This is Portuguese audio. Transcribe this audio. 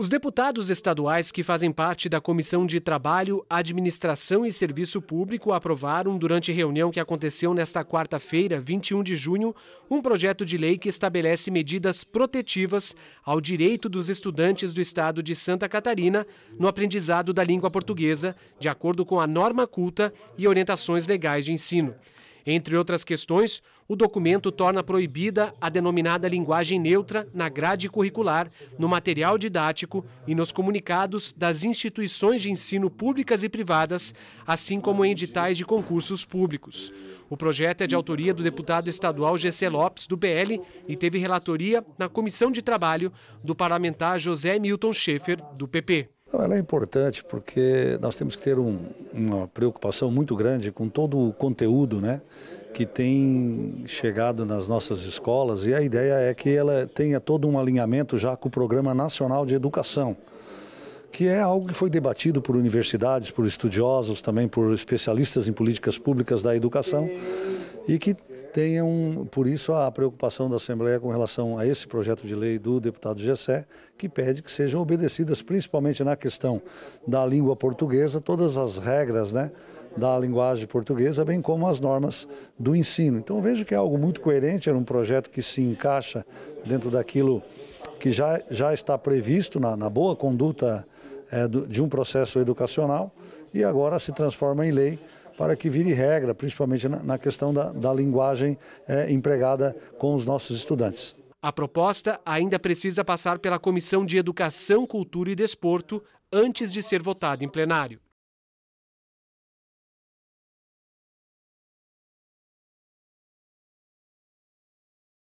Os deputados estaduais que fazem parte da Comissão de Trabalho, Administração e Serviço Público aprovaram, durante reunião que aconteceu nesta quarta-feira, 21 de junho, um projeto de lei que estabelece medidas protetivas ao direito dos estudantes do estado de Santa Catarina no aprendizado da língua portuguesa, de acordo com a norma culta e orientações legais de ensino. Entre outras questões, o documento torna proibida a denominada linguagem neutra na grade curricular, no material didático e nos comunicados das instituições de ensino públicas e privadas, assim como em editais de concursos públicos. O projeto é de autoria do deputado estadual Gessé Lopes, do PL, e teve relatoria na Comissão de Trabalho do parlamentar José Milton Schaefer, do PP. Não, ela é importante porque nós temos que ter um, uma preocupação muito grande com todo o conteúdo né, que tem chegado nas nossas escolas e a ideia é que ela tenha todo um alinhamento já com o Programa Nacional de Educação, que é algo que foi debatido por universidades, por estudiosos, também por especialistas em políticas públicas da educação e que tenha um, por isso a preocupação da Assembleia com relação a esse projeto de lei do deputado Gessé, que pede que sejam obedecidas, principalmente na questão da língua portuguesa, todas as regras né, da linguagem portuguesa, bem como as normas do ensino. Então vejo que é algo muito coerente, é um projeto que se encaixa dentro daquilo que já, já está previsto na, na boa conduta é, do, de um processo educacional e agora se transforma em lei para que vire regra, principalmente na, questão da, da linguagem é, empregada com os nossos estudantes. A proposta ainda precisa passar pela Comissão de Educação, Cultura e Desporto antes de ser votada em plenário.